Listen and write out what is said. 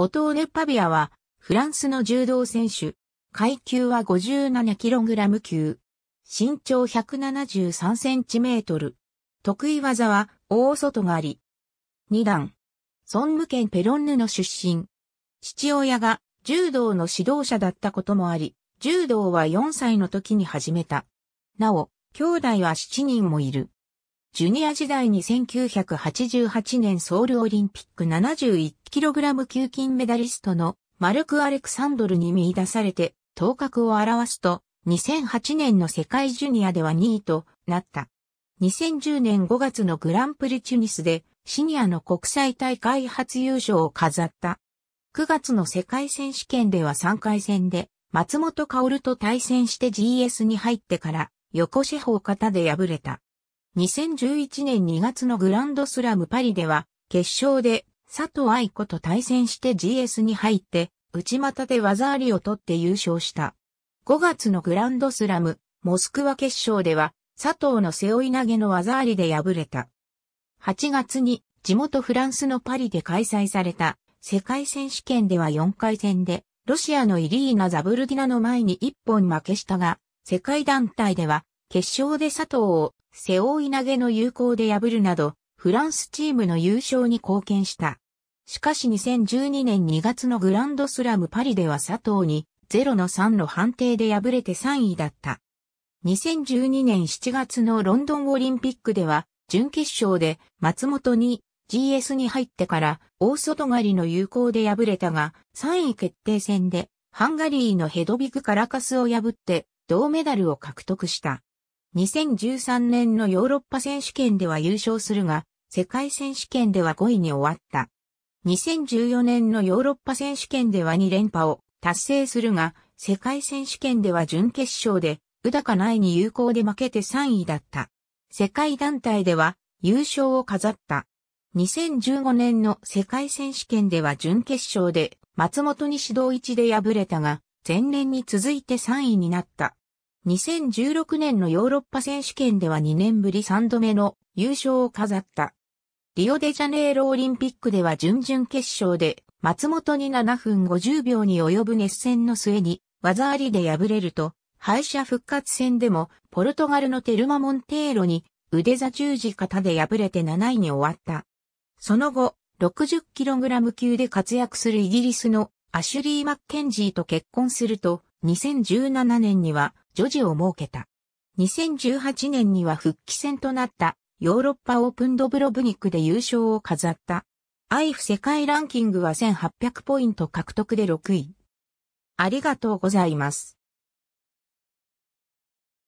オトーネ・パビアは、フランスの柔道選手。階級は 57kg 級。身長 173cm。得意技は、大外あり。二段。ソンム県ペロンヌの出身。父親が柔道の指導者だったこともあり、柔道は4歳の時に始めた。なお、兄弟は7人もいる。ジュニア時代に1988年ソウルオリンピック 71kg 級金メダリストのマルク・アレクサンドルに見出されて頭角を表すと2008年の世界ジュニアでは2位となった。2010年5月のグランプリチュニスでシニアの国際大会初優勝を飾った。9月の世界選手権では3回戦で松本薫と対戦して GS に入ってから横四方型で敗れた。2011年2月のグランドスラムパリでは、決勝で佐藤愛子と対戦して GS に入って、内股で技ありを取って優勝した。5月のグランドスラム、モスクワ決勝では、佐藤の背負い投げの技ありで敗れた。8月に地元フランスのパリで開催された世界選手権では4回戦で、ロシアのイリーナ・ザブルディナの前に1本負けしたが、世界団体では決勝で佐藤を背負い投げの有効で破るなど、フランスチームの優勝に貢献した。しかし2012年2月のグランドスラムパリでは佐藤に0の3の判定で敗れて3位だった。2012年7月のロンドンオリンピックでは、準決勝で松本に GS に入ってから大外刈りの有効で敗れたが、3位決定戦でハンガリーのヘドビグ・カラカスを破って銅メダルを獲得した。2013年のヨーロッパ選手権では優勝するが、世界選手権では5位に終わった。2014年のヨーロッパ選手権では2連覇を達成するが、世界選手権では準決勝で、宇高内に有効で負けて3位だった。世界団体では優勝を飾った。2015年の世界選手権では準決勝で松本に指導1で敗れたが、前年に続いて3位になった。2016年のヨーロッパ選手権では2年ぶり3度目の優勝を飾った。リオデジャネイロオリンピックでは準々決勝で松本に7分50秒に及ぶ熱戦の末に技ありで敗れると、敗者復活戦でもポルトガルのテルマ・モンテーロに腕座十字型で敗れて7位に終わった。その後、60kg 級で活躍するイギリスのアシュリー・マッケンジーと結婚すると、2017年には女児を設けた。2018年には復帰戦となったヨーロッパオープンドブロブニックで優勝を飾った。アイフ世界ランキングは1800ポイント獲得で6位。ありがとうございます。